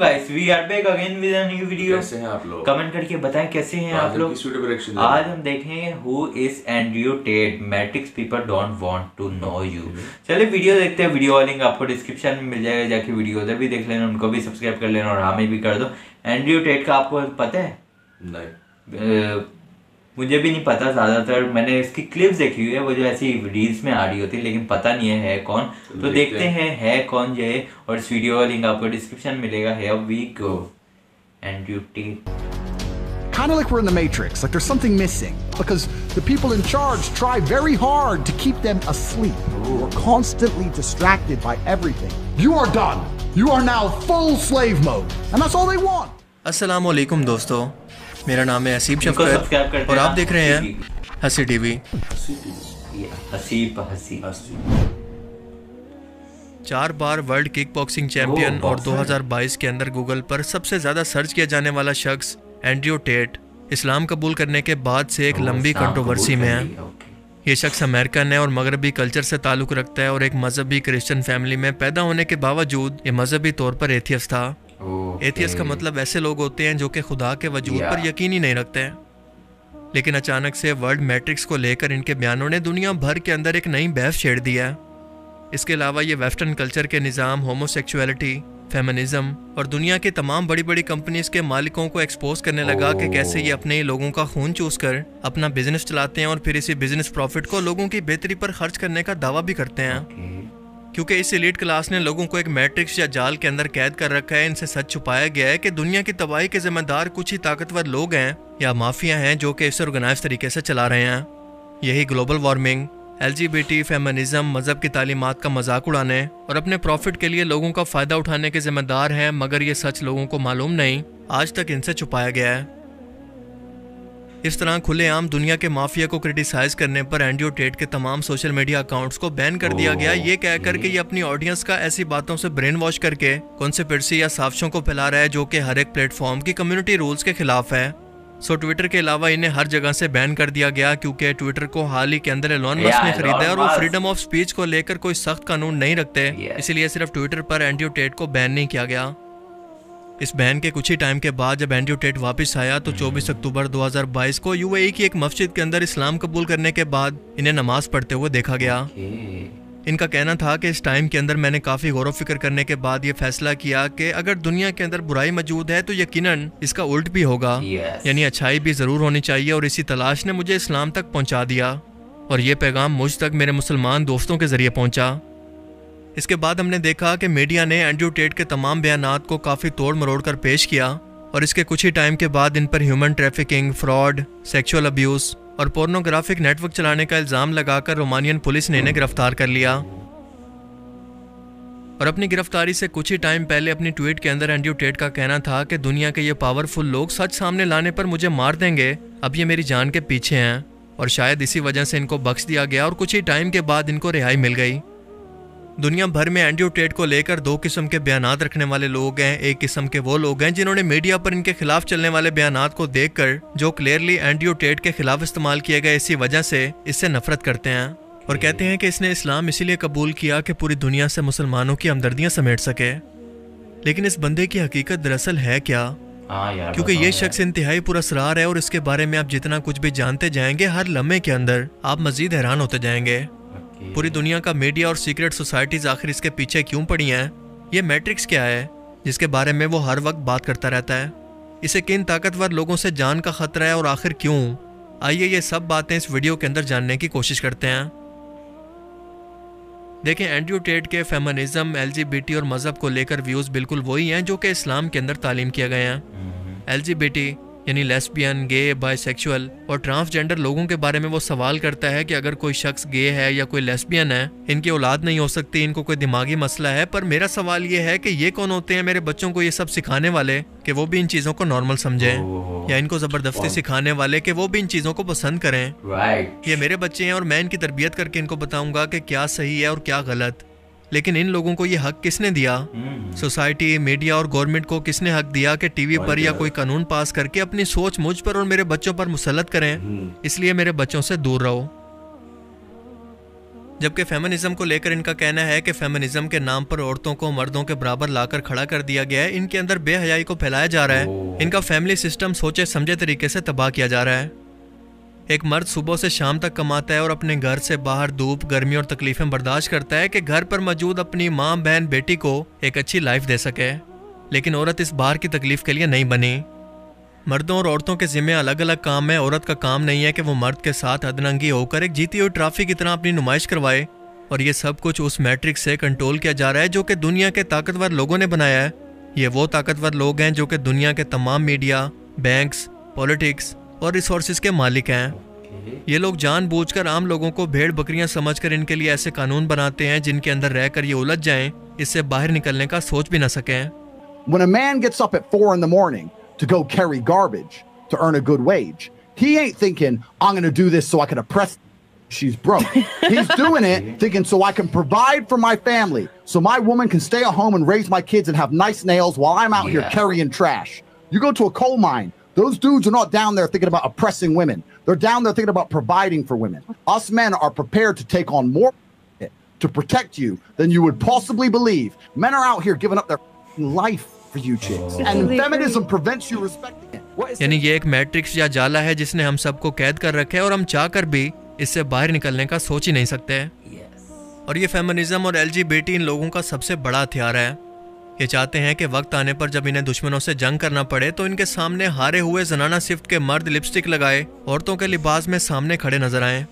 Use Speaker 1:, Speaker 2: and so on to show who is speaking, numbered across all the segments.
Speaker 1: guys, we are back again with a new video. कैसे हैं आप लोग? कमेंट करके बताएं कैसे हैं आप लोग? आज हम देखेंगे who is Andrew Tate. Matrix people don't want to know you. चलिए वीडियो देखते हैं. वीडियो लिंक आपको डिस्क्रिप्शन में मिल जाएगा. जाके वीडियो उधर भी देख लेना. उनको भी सब्सक्राइब कर लेना और हमें भी कर दो. एंड्रयू टेट का आपको पता है? नहीं. मुझे भी नहीं पता ज़्यादातर मैंने इसकी क्लिप्स देखी हुई है वो जो ऐसी रील्स में आ रही होती है लेकिन पता नहीं है है कौन तो देखते, हैं है कौन ये और इस वीडियो का लिंक आपको डिस्क्रिप्शन मिलेगा है we go and you take Kind of like we're in the matrix, like there's something missing because the people in charge try very hard to keep them asleep. We're constantly distracted by everything. You are done. You are now full slave
Speaker 2: mode. And that's all they want. Assalamu alaikum dosto. मेरा नाम है हसीब शफकत और आप देख रहे हैं हसी टीवी चार बार वर्ल्ड किक बॉक्सिंग चैंपियन और 2022 के अंदर गूगल पर सबसे ज्यादा सर्च किया जाने वाला शख्स एंड्रियो टेट इस्लाम कबूल करने के बाद से एक लंबी कंट्रोवर्सी में है ये शख्स अमेरिकन है और मगरबी कल्चर से ताल्लुक रखता है और एक मजहबी क्रिश्चियन फैमिली में पैदा होने के बावजूद ये मजहबी तौर पर एथियस था एथियस का मतलब ऐसे लोग होते हैं जो कि खुदा के वजूद पर यकीन ही नहीं रखते हैं लेकिन अचानक से वर्ल्ड मैट्रिक्स को लेकर इनके बयानों ने दुनिया भर के अंदर एक नई बहस छेड़ दिया है इसके अलावा ये वेस्टर्न कल्चर के निज़ाम होमोसेक्चुअलिटी फेमनिज़म और दुनिया के तमाम बड़ी बड़ी कंपनीज के मालिकों को एक्सपोज करने लगा कि oh. कैसे ये अपने लोगों का खून चूस कर अपना बिजनेस चलाते हैं और फिर इसी बिजनेस प्रॉफिट को लोगों की बेहतरी पर खर्च करने का दावा भी करते हैं क्योंकि इस इलीट क्लास ने लोगों को एक मैट्रिक्स या जाल के अंदर कैद कर रखा है इनसे सच छुपाया गया है कि दुनिया की तबाही के जिम्मेदार कुछ ही ताकतवर लोग हैं या माफिया हैं जो कि इसे ऑर्गेनाइज तरीके से चला रहे हैं यही global warming L G B T feminism मज़हब की तालीमत का मजाक उड़ाने और अपने प्रॉफिट के लिए लोगों का फ़ायदा उठाने के जिम्मेदार हैं मगर ये सच लोगों को मालूम नहीं आज तक इनसे छुपाया गया है इस तरह खुलेआम दुनिया के माफिया को क्रिटिसाइज करने पर एंडियो टेट के तमाम सोशल मीडिया अकाउंट्स को बैन कर दिया गया ये कहकर कि ये अपनी ऑडियंस का ऐसी बातों से ब्रेन वॉश करके कॉन्सेपेरसी या साजिशों को फैला रहा है जो कि हर एक प्लेटफॉर्म की कम्युनिटी रूल्स के खिलाफ है सो ट्विटर के अलावा इन्हें हर जगह से बैन कर दिया गया क्योंकि ट्विटर को हाल ही के अंदर एलॉन मस्क ने खरीदा है और वो फ्रीडम ऑफ स्पीच को लेकर कोई सख्त कानून नहीं रखते इसीलिए सिर्फ ट्विटर पर एंडियो टेट को बैन नहीं किया गया इस बैन के कुछ ही टाइम के बाद जब एंड्रू टेट वापस आया तो 24 अक्टूबर 2022 को यूएई e की एक मस्जिद के अंदर इस्लाम कबूल करने के बाद इन्हें नमाज पढ़ते हुए देखा गया इनका कहना था कि इस टाइम के अंदर मैंने काफ़ी गौर फिक्र करने के बाद ये फैसला किया कि अगर दुनिया के अंदर बुराई मौजूद है तो यकीनन इसका उल्ट भी होगा yes. यानी अच्छाई भी ज़रूर होनी चाहिए और इसी तलाश ने मुझे इस्लाम तक पहुंचा दिया और ये पैगाम मुझ तक मेरे मुसलमान दोस्तों के ज़रिए पहुंचा इसके बाद हमने देखा कि मीडिया ने एंड्रू टेट के तमाम बयान को काफ़ी तोड़ मरोड़ कर पेश किया और इसके कुछ ही टाइम के बाद इन पर human trafficking fraud sexual abuse और पोर्नोग्राफिक नेटवर्क चलाने का इल्ज़ाम लगाकर रोमानियन पुलिस ने इन्हें गिरफ्तार कर लिया और अपनी गिरफ्तारी से कुछ ही टाइम पहले अपनी ट्वीट के अंदर एंड्रू टेट का कहना था कि दुनिया के ये पावरफुल लोग सच सामने लाने पर मुझे मार देंगे अब ये मेरी जान के पीछे हैं और शायद इसी वजह से इनको बख्श दिया गया और कुछ ही टाइम के बाद इनको रिहाई मिल गई दुनिया भर में एंड्रू टेट को लेकर दो किस्म के बयान रखने वाले लोग हैं एक किस्म के वो लोग हैं जिन्होंने मीडिया पर इनके खिलाफ चलने वाले बयान को देखकर जो क्लियरली एंड्रू टेट के खिलाफ इस्तेमाल किए गए इसी वजह से इससे नफरत करते हैं और कहते हैं कि इसने इस्लाम इसीलिए कबूल किया कि पूरी दुनिया से मुसलमानों की हमदर्दियाँ समेट सके लेकिन इस बंदे की हकीकत दरअसल है क्या हाँ क्योंकि ये शख्स इंतहाई पुरसरार है और इसके बारे में आप जितना कुछ भी जानते जाएंगे हर लम्हे के अंदर आप मजीद हैरान होते जाएंगे पूरी दुनिया का मीडिया और सीक्रेट सोसाइटीज आखिर इसके पीछे क्यों पड़ी हैं ये मैट्रिक्स क्या है जिसके बारे में वो हर वक्त बात करता रहता है इसे किन ताकतवर लोगों से जान का खतरा है और आखिर क्यों आइए ये सब बातें इस वीडियो के अंदर जानने की कोशिश करते हैं देखें एंड्रू टेट के फेमनिज्म एल और मज़हब को लेकर व्यूज़ बिल्कुल वही हैं जो कि इस्लाम के अंदर तालीम किए गए हैं एल यानी लेस्बियन गे बाइसेक्सुअल और ट्रांसजेंडर लोगों के बारे में वो सवाल करता है कि अगर कोई शख्स गे है या कोई लेस्बियन है इनकी औलाद नहीं हो सकती इनको कोई दिमागी मसला है पर मेरा सवाल ये है कि ये कौन होते हैं मेरे बच्चों को ये सब सिखाने वाले कि वो भी इन चीज़ों को नॉर्मल समझें या इनको ज़बरदस्ती सिखाने वाले कि वो भी इन चीज़ों को पसंद करें ये मेरे बच्चे हैं और मैं इनकी तरबियत करके इनको बताऊंगा कि क्या सही है और क्या गलत लेकिन इन लोगों को ये हक किसने दिया हम्म। सोसाइटी मीडिया और गवर्नमेंट को किसने हक दिया कि टीवी पर या तो। कोई कानून पास करके अपनी सोच मुझ पर और मेरे बच्चों पर मुसलत करें हम्म। इसलिए मेरे बच्चों से दूर रहो जबकि फेमिनिज्म को लेकर इनका कहना है कि फेमिनिज्म के नाम पर औरतों को मर्दों के बराबर लाकर खड़ा कर दिया गया है इनके अंदर बेहयाई को फैलाया जा रहा है इनका फैमिली सिस्टम सोचे समझे तरीके से तबाह किया जा रहा है एक मर्द सुबह से शाम तक कमाता है और अपने घर से बाहर धूप गर्मी और तकलीफें बर्दाश्त करता है कि घर पर मौजूद अपनी माँ बहन बेटी को एक अच्छी लाइफ दे सके लेकिन औरत इस बाहर की तकलीफ के लिए नहीं बनी मर्दों और औरतों के जिम्मे अलग अलग काम है औरत का काम नहीं है कि वो मर्द के साथ अदनंगी होकर एक जीती हुई ट्रॉफी की तरह अपनी नुमाइश करवाए और ये सब कुछ उस मैट्रिक से कंट्रोल किया जा रहा है जो कि दुनिया के ताकतवर लोगों ने बनाया है ये वो ताकतवर लोग हैं जो कि दुनिया के तमाम मीडिया बैंक्स पॉलिटिक्स और रिसोर्सेज के मालिक हैं ये लोग जानबूझकर आम लोगों को भेड़ बकरियां समझकर इनके लिए ऐसे कानून बनाते हैं जिनके अंदर रहकर ये उलझ जाएं इससे बाहर निकलने का सोच भी ना सकें
Speaker 1: When a man gets up at 4 in the morning to go carry garbage to earn a good wage, he ain't thinking, I'm going to do this so I can oppress She's broke. He's doing it thinking so I can provide for my family, so my woman can stay at home and raise my kids and have nice nails while I'm out yeah. here carrying trash. You go to a coal mine, Those dudes are not down there thinking about oppressing women. They're down there thinking about providing for women. Us men are prepared to take on more to protect you than you would possibly believe. Men are out here giving up their life for you
Speaker 2: chicks. Oh. And
Speaker 1: feminism prevents you respecting
Speaker 2: it. यानी ये एक matrix या जाला है जिसने हम सबको कैद कर रखे है और हम चाहकर भी इससे बाहर निकलने का सोच ही नहीं सकते हैं yes. और ये फेमिनिज्म और एल इन लोगों का सबसे बड़ा हथियार है ये चाहते हैं कि वक्त आने पर जब इन्हें दुश्मनों से जंग करना पड़े तो इनके सामने हारे हुए जनाना सिफ्ट के मर्द लिपस्टिक लगाए औरतों के लिबास में सामने खड़े नजर आए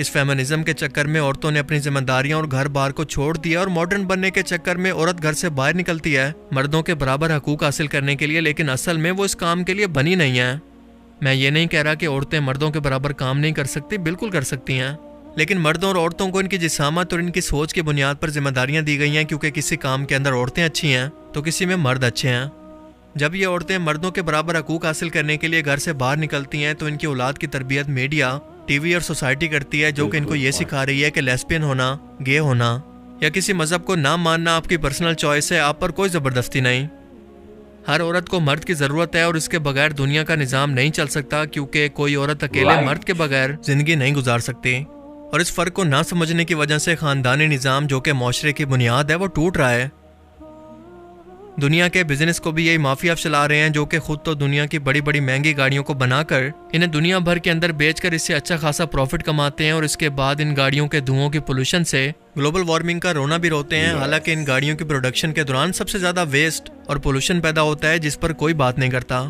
Speaker 2: इस फेमनिज्म के चक्कर में औरतों ने अपनी जिम्मेदारियां और घर बार को छोड़ दिया और मॉडर्न बनने के चक्कर में औरत घर से बाहर निकलती है मर्दों के बराबर हकूक हासिल करने के लिए लेकिन असल में वो इस काम के लिए बनी नहीं है मैं ये नहीं कह रहा कि औरतें मर्दों के बराबर काम नहीं कर सकती बिल्कुल कर सकती हैं लेकिन मर्दों और औरतों को इनकी जिसामत और इनकी सोच की बुनियाद पर जिम्मेदारियां दी गई हैं क्योंकि किसी काम के अंदर औरतें अच्छी हैं तो किसी में मर्द अच्छे हैं जब ये औरतें मर्दों के बराबर हकूक हासिल करने के लिए घर से बाहर निकलती हैं तो इनकी औलाद की तरबियत मीडिया टीवी और सोसाइटी करती है जो कि इनको ये सिखा रही है कि लेस्पियन होना गे होना या किसी मज़हब को ना मानना आपकी पर्सनल चॉइस है आप पर कोई ज़बरदस्ती नहीं हर औरत को मर्द की ज़रूरत है और इसके बगैर दुनिया का निज़ाम नहीं चल सकता क्योंकि कोई औरत अकेले मर्द के बगैर ज़िंदगी नहीं गुजार सकती और इस फ़र्क को ना समझने की वजह से ख़ानदानी निज़ाम जो कि माशरे की बुनियाद है वो टूट रहा है दुनिया के बिजनेस को भी यही माफिया चला रहे हैं जो कि खुद तो दुनिया की बड़ी बड़ी महंगी गाड़ियों को बनाकर इन्हें दुनिया भर के अंदर बेचकर इससे अच्छा खासा प्रॉफिट कमाते हैं और इसके बाद इन गाड़ियों के धुओं की पोल्यूशन से ग्लोबल वार्मिंग का रोना भी रोते हैं हालांकि इन गाड़ियों की प्रोडक्शन के दौरान सबसे ज्यादा वेस्ट और पोल्यूशन पैदा होता है जिस पर कोई बात नहीं करता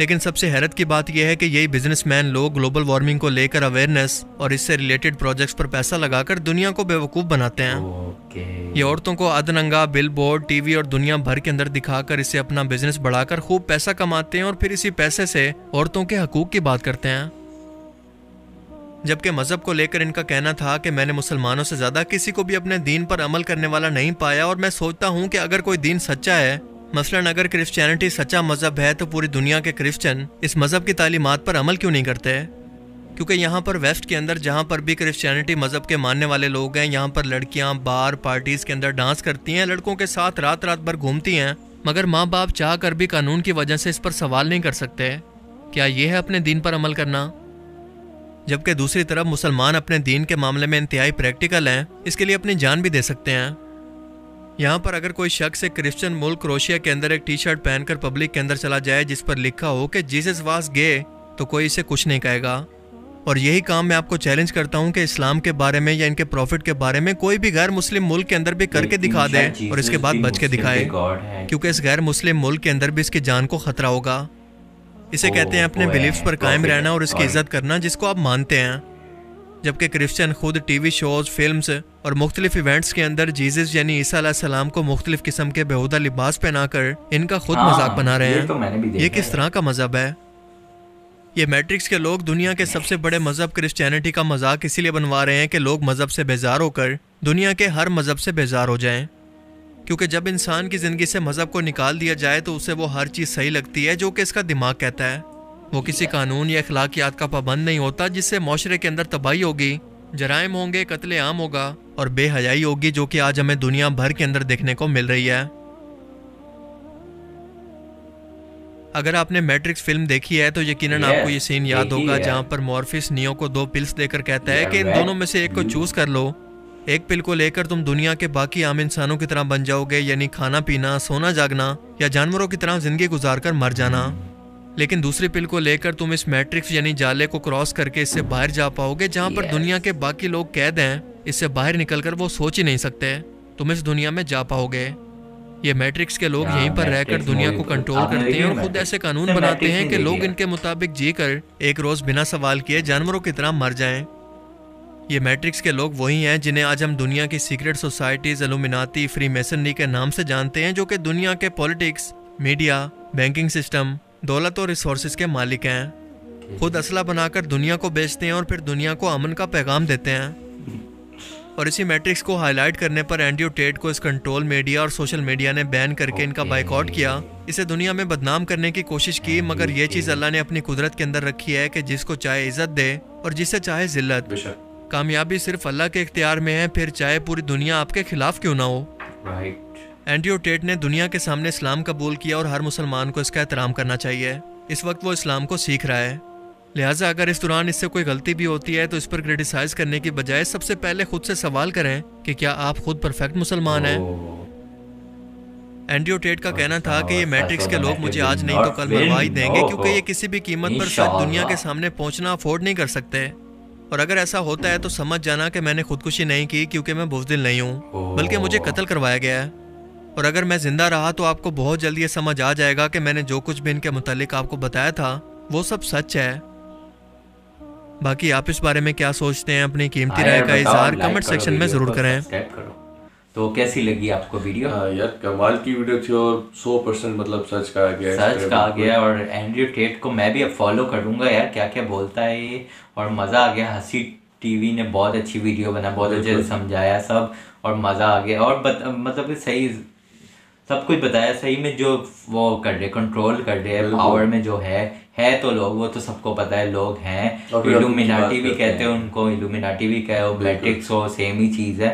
Speaker 2: लेकिन सबसे हैरत की बात यह है कि यही बिजनेसमैन लोग ग्लोबल वार्मिंग को लेकर अवेयरनेस और इससे रिलेटेड प्रोजेक्ट्स पर पैसा लगाकर दुनिया को बेवकूफ बनाते हैं ये औरतों को अदनंगा बिल बोर्ड टीवी और दुनिया भर के अंदर दिखाकर इसे अपना बिजनेस बढ़ाकर खूब पैसा कमाते हैं और फिर इसी पैसे से औरतों के हकूक की बात करते हैं जबकि मज़हब को लेकर इनका कहना था कि मैंने मुसलमानों से ज़्यादा किसी को भी अपने दीन पर अमल करने वाला नहीं पाया और मैं सोचता हूँ कि अगर कोई दीन सच्चा है मसलन अगर क्रिश्चियनिटी सच्चा मज़हब है तो पूरी दुनिया के क्रिश्चन इस मज़हब की तालीमत पर अमल क्यों नहीं करते क्योंकि यहाँ पर वेस्ट के अंदर जहाँ पर भी क्रिश्चियनिटी मज़हब के मानने वाले लोग हैं यहाँ पर लड़कियाँ बार पार्टीज़ के अंदर डांस करती हैं लड़कों के साथ रात रात भर घूमती हैं मगर माँ बाप चाह कर भी कानून की वजह से इस पर सवाल नहीं कर सकते क्या ये है अपने दिन पर अमल करना जबकि दूसरी तरफ मुसलमान अपने दीन के मामले में इंतहाई प्रैक्टिकल हैं इसके लिए अपनी जान भी दे सकते हैं यहाँ पर अगर कोई शख्स एक क्रिश्चियन मुल्क क्रोशिया के अंदर एक टी शर्ट पहनकर पब्लिक के अंदर चला जाए जिस पर लिखा हो कि जीसस वास गे तो कोई इसे कुछ नहीं कहेगा और यही काम मैं आपको चैलेंज करता हूँ कि इस्लाम के बारे में या इनके प्रॉफिट के बारे में कोई भी गैर मुस्लिम मुल्क के अंदर भी करके दिखा दे और इसके बाद बच के दिखाए क्योंकि इस गैर मुस्लिम मुल्क के अंदर भी इसकी जान को खतरा होगा इसे oh, कहते हैं अपने बिलीफ पर कायम रहना और इसकी इज्जत करना जिसको आप मानते हैं जबकि क्रिश्चियन खुद टीवी शोज फिल्म्स और मुख्तलिफ इवेंट्स के अंदर जीजस यानी ईसा सलाम को मुख्तलिफ किस्म के बेहूदा लिबास पहनाकर इनका खुद हाँ, मजाक बना रहे हैं तो ये किस तरह का मजहब है ये मैट्रिक्स के लोग दुनिया के सबसे बड़े मजहब क्रिश्चियनिटी का मजाक इसीलिए बनवा रहे हैं कि लोग मजहब से बेजार होकर दुनिया के हर मजहब से बेजार हो जाएं क्योंकि जब इंसान की ज़िंदगी से मज़हब को निकाल दिया जाए तो उसे वो हर चीज़ सही लगती है जो कि इसका दिमाग कहता है वो किसी कानून या अखलाकियात का पाबंद नहीं होता जिससे माशरे के अंदर तबाही होगी जराइम होंगे कत्ले आम होगा और बेहयाई होगी जो कि आज हमें दुनिया भर के अंदर देखने को मिल रही है अगर आपने मैट्रिक्स फिल्म देखी है तो यकीनन आपको ये सीन याद होगा जहां पर मॉर्फिस नियो को दो पिल्स देकर कहता है कि इन दोनों में से एक को चूज कर लो एक पिल को लेकर तुम दुनिया के बाकी आम इंसानों की तरह बन जाओगे यानी खाना पीना सोना जागना या जानवरों की तरह जिंदगी गुजार कर मर जाना लेकिन दूसरी पिल को लेकर तुम इस मैट्रिक्स यानी जाले को क्रॉस करके इससे बाहर जा पाओगे जहाँ पर दुनिया के बाकी लोग कैद हैं इससे बाहर निकलकर वो सोच ही नहीं सकते तुम इस दुनिया में जा पाओगे ये मैट्रिक्स के लोग हाँ, यहीं पर रहकर दुनिया को कंट्रोल तो करते हैं और खुद ऐसे कानून बनाते हैं कि लोग इनके मुताबिक जीकर एक रोज बिना सवाल किए जानवरों की तरह मर जाएं ये मैट्रिक्स के लोग वही हैं जिन्हें आज हम दुनिया की secret societies Illuminati Freemasonry के नाम से जानते हैं जो कि दुनिया के पॉलिटिक्स मीडिया बैंकिंग सिस्टम दौलत और रिसोर्स के मालिक हैं खुद असला बनाकर दुनिया को बेचते हैं और फिर दुनिया को अमन का पैगाम देते हैं और इसी मैट्रिक्स को हाईलाइट करने पर एंड्रयू टेट को इस कंट्रोल मीडिया और सोशल मीडिया ने बैन करके इनका बाइकआउट किया इसे दुनिया में बदनाम करने की कोशिश की मगर ये चीज़ अल्लाह ने अपनी कुदरत के अंदर रखी है कि जिसको चाहे इज्जत दे और जिसे चाहे जिल्लत कामयाबी सिर्फ अल्लाह के इख्तियार में है फिर चाहे पूरी दुनिया आपके खिलाफ क्यों ना हो right. एंड्रियो टेट ने दुनिया के सामने इस्लाम कबूल किया और हर मुसलमान को इसका एहतराम करना चाहिए इस वक्त वो इस्लाम को सीख रहा है लिहाजा अगर इस दौरान इससे कोई गलती भी होती है तो इस पर क्रिटिसाइज करने की बजाय सबसे पहले खुद से सवाल करें कि क्या आप खुद परफेक्ट मुसलमान हैं एंड्रियो oh. टेट का कहना था कि ये मैट्रिक्स अच्छा, के अच्छा, लोग मुझे अच्छा, आज नहीं तो कल मरवा ही देंगे oh, क्योंकि ये oh. किसी भी कीमत पर दुनिया के सामने पहुंचना अफोर्ड नहीं कर सकते और अगर ऐसा होता है तो समझ जाना कि मैंने खुदकुशी नहीं की क्योंकि मैं बुजदिल नहीं हूँ बल्कि मुझे कत्ल करवाया गया है और अगर मैं जिंदा रहा तो आपको बहुत जल्द ये समझ आ जाएगा कि मैंने जो कुछ भी इनके मुतालिक आपको बताया था वो सब सच है बाकी आप इस बारे में क्या सोचते हैं अपनी कीमती राय का इजहार कमेंट सेक्शन में जरूर करें
Speaker 1: तो कैसी लगी आपको वीडियो हाँ यार कमाल की वीडियो थी
Speaker 2: और 100 परसेंट मतलब सच कहा गया सच कहा गया
Speaker 1: और एंड्रयू टेट को मैं भी अब फॉलो करूंगा यार क्या क्या बोलता है ये और मज़ा आ गया हंसी टीवी ने बहुत अच्छी वीडियो बना बहुत अच्छे समझाया सब और मज़ा आ गया और बत, मतलब सही सब कुछ बताया सही में जो वो कर रहे कंट्रोल कर रहे हैं पावर में जो है है तो लोग वो तो सबको पता है लोग हैं इलूमिनाटी भी कहते हैं उनको इलूमिनाटी भी कहो ब्लैटिक्स हो सेम ही चीज़ है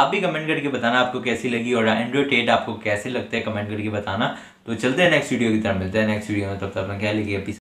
Speaker 1: आप भी कमेंट करके बताना आपको कैसी लगी और एंड्रॉइड टेट आपको कैसे लगते है कमेंट करके बताना तो चलते हैं नेक्स्ट वीडियो की तरफ मिलते हैं नेक्स्ट वीडियो में तब तक अपना क्या लिखिए